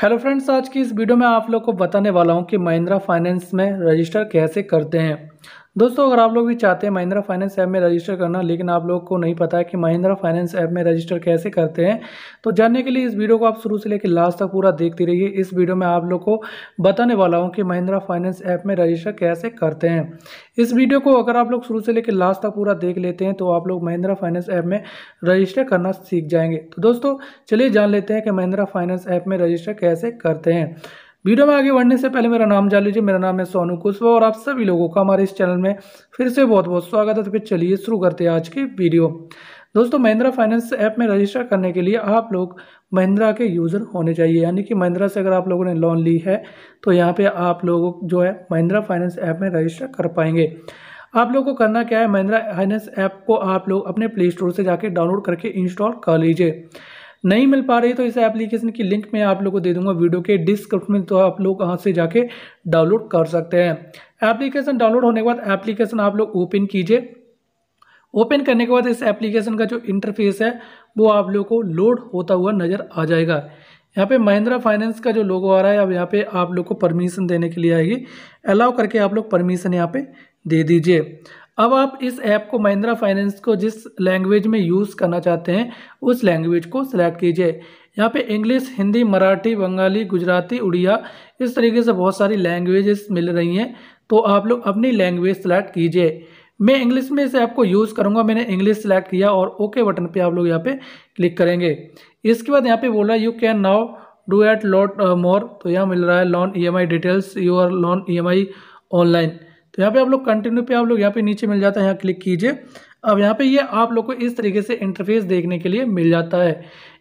hello friends आज की इस वीडियो में आप लोग को बताने वाला हूं कि महिंद्रा फाइनेंस में रजिस्टर कैसे करते हैं दोस्तों अगर आप लोग भी चाहते हैं महिंद्रा फाइनेंस ऐप में रजिस्टर करना लेकिन आप लोग को नहीं पता है कि महिंद्रा फाइनेंस ऐप में रजिस्टर कैसे करते हैं तो जानने के लिए इस वीडियो को आप शुरू से लेकर लास्ट तक पूरा देखते रहिए इस वीडियो में आप लोग को बताने वाला हूं कि महिंद्रा फाइनेंस ऐप में रजिस्टर कैसे करते हैं इस वीडियो को अगर आप लोग शुरू से लेकर लास्ट तक पूरा देख लेते हैं तो आप लोग महिंद्रा फाइनेंस ऐप में रजिस्टर करना सीख जाएंगे तो दोस्तों चलिए जान लेते हैं कि महिंद्रा फाइनेंस ऐप में रजिस्टर कैसे करते हैं वीडियो में आगे बढ़ने से पहले मेरा नाम जान लीजिए मेरा नाम है सोनू कुशवा और आप सभी लोगों का हमारे इस चैनल में फिर से बहुत बहुत स्वागत है तो फिर चलिए शुरू करते हैं आज की वीडियो दोस्तों महिंद्रा फाइनेंस ऐप में रजिस्टर करने के लिए आप लोग महिंद्रा के यूज़र होने चाहिए यानी कि महिंद्रा से अगर आप लोगों ने लोन ली है तो यहाँ पर आप लोग जो है महिंद्रा फाइनेंस ऐप में रजिस्टर कर पाएंगे आप लोगों को करना क्या है महिंद्रा फाइनेंस ऐप को आप लोग अपने प्ले स्टोर से जाके डाउनलोड करके इंस्टॉल कर लीजिए नहीं मिल पा रही तो इस एप्लीकेशन की लिंक मैं आप लोग को दे दूंगा वीडियो के डिस्क्रिप्शन में तो आप लोग वहाँ से जाके डाउनलोड कर सकते हैं एप्लीकेशन डाउनलोड होने के बाद एप्लीकेशन आप लोग ओपन कीजिए ओपन करने के बाद इस एप्लीकेशन का जो इंटरफेस है वो आप लोग को लोड होता हुआ नज़र आ जाएगा यहाँ पे महिंद्रा फाइनेंस का जो लोगो आ रहा है अब यहाँ पे आप लोग को परमिशन देने के लिए आएगी अलाउ करके आप लोग परमिशन यहाँ पे दे दीजिए अब आप इस ऐप को महिंद्रा फाइनेंस को जिस लैंग्वेज में यूज़ करना चाहते हैं उस लैंग्वेज को सिलेक्ट कीजिए यहाँ पे इंग्लिश हिंदी मराठी बंगाली गुजराती उड़िया इस तरीके से बहुत सारी लैंग्वेजेस मिल रही हैं तो आप लोग अपनी लैंग्वेज सेलेक्ट कीजिए मैं इंग्लिश में इस ऐप को यूज़ करूँगा मैंने इंग्लिश सेलेक्ट किया और ओके बटन पर आप लोग यहाँ पे क्लिक करेंगे इसके बाद यहाँ रहा बोला you can now do a lot more तो यहाँ मिल रहा है loan E M I details your loan E M I online तो यहाँ पे आप लोग कंटिन्यू पे आप लोग यहाँ पे नीचे मिल जाता है यहाँ क्लिक कीजिए अब यहाँ पे ये यह आप लोग को इस तरीके से इंटरफेस देखने के लिए मिल जाता है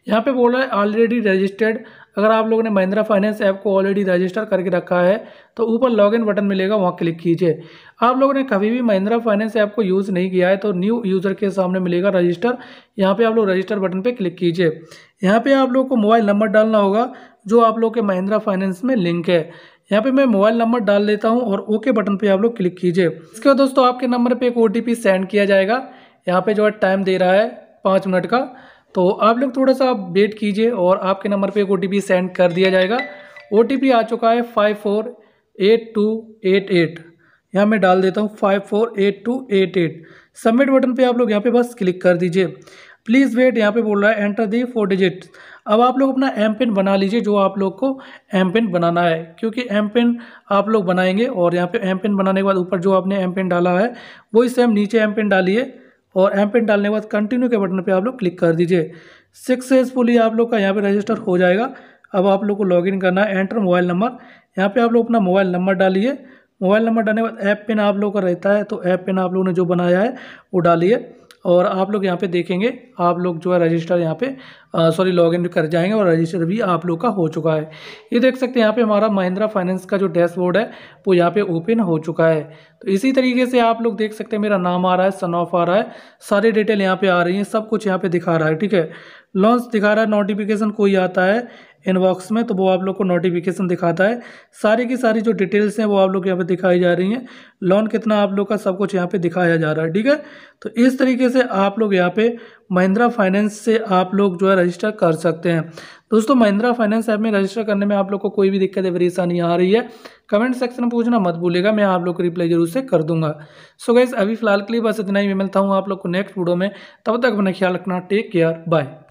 यहाँ पे बोल रहा है ऑलरेडी रजिस्टर्ड अगर आप लोगों ने महिंद्रा फाइनेंस ऐप को ऑलरेडी रजिस्टर करके रखा है तो ऊपर लॉगिन बटन मिलेगा वहाँ क्लिक कीजिए आप लोगों ने कभी भी महिंद्रा फाइनेंस ऐप को यूज़ नहीं किया है तो न्यू यूज़र के सामने मिलेगा रजिस्टर यहाँ पे आप लोग रजिस्टर बटन पे क्लिक कीजिए यहाँ पे आप लोग को मोबाइल नंबर डालना होगा जो आप लोग के महिंद्रा फाइनेंस में लिंक है यहाँ पे मैं मोबाइल नंबर डाल लेता हूँ और ओके बटन पे आप लोग क्लिक कीजिए इसके बाद दोस्तों आपके नंबर पर एक ओ सेंड किया जाएगा यहाँ पर जो है टाइम दे रहा है पाँच मिनट का तो आप लोग थोड़ा सा वेट कीजिए और आपके नंबर पर एक ओ सेंड कर दिया जाएगा ओ आ चुका है five four eight two eight eight यहाँ मैं डाल देता हूँ five four eight two eight eight submit button पे आप लोग यहाँ पे बस क्लिक कर दीजिए प्लीज़ वेट यहाँ पे बोल रहा है एंटर दी फोर डिजिट अब आप लोग अपना एम पिन बना लीजिए जो आप लोग को एम पिन बनाना है क्योंकि एम पिन आप लोग बनाएंगे और यहाँ पे एम पिन बनाने के बाद ऊपर जो आपने एम पिन डाला है वही सेम नीचे एम पिन डालिए और एम पिन डालने के बाद कंटिन्यू के बटन पर आप लोग क्लिक कर दीजिए सक्सेसफुली आप लोग का यहाँ पर रजिस्टर हो जाएगा अब आप लोग को इन करना है एंटर मोबाइल नंबर यहाँ पर आप लोग अपना मोबाइल नंबर डालिए मोबाइल नंबर डालने के बाद ऐप पिन आप लोग का रहता है तो ऐप पिन आप लोगों ने जो बनाया है वो डालिए और आप लोग यहाँ पे देखेंगे आप लोग जो है रजिस्टर यहाँ पे सॉरी लॉग इन कर जाएंगे और रजिस्टर भी आप लोग का हो चुका है ये देख सकते हैं यहाँ पे हमारा महिंद्रा फाइनेंस का जो डैशबोर्ड है वो यहाँ पे ओपन हो चुका है तो इसी तरीके से आप लोग देख सकते हैं मेरा नाम आ रहा है सन ऑफ आ रहा है सारी डिटेल यहाँ पर आ रही है सब कुछ यहाँ पर दिखा रहा है ठीक है लॉन्च दिखा रहा है नोटिफिकेशन कोई आता है इनबॉक्स में तो वो आप लोग को नोटिफिकेशन दिखाता है सारी की सारी जो डिटेल्स हैं वो आप लोग यहाँ पे दिखाई जा रही हैं लोन कितना आप लोग का सब कुछ यहाँ पे दिखाया जा रहा है ठीक है तो इस तरीके से आप लोग यहाँ पे महिंद्रा फाइनेंस से आप लोग जो है रजिस्टर कर सकते हैं दोस्तों महिंद्रा फाइनेंस ऐप में रजिस्टर करने में आप लोग को कोई भी दिक्कत या परेशानी आ रही है कमेंट सेक्शन में पूछना मत भूलेगा मैं आप लोग को रिप्लाई जरूर से कर दूंगा सो गैस अभी फिलहाल के लिए बस इतना ही मिलता हूँ आप लोग को नेक्स्ट वीडियो में तब तक अपना ख्याल रखना टेक केयर बाय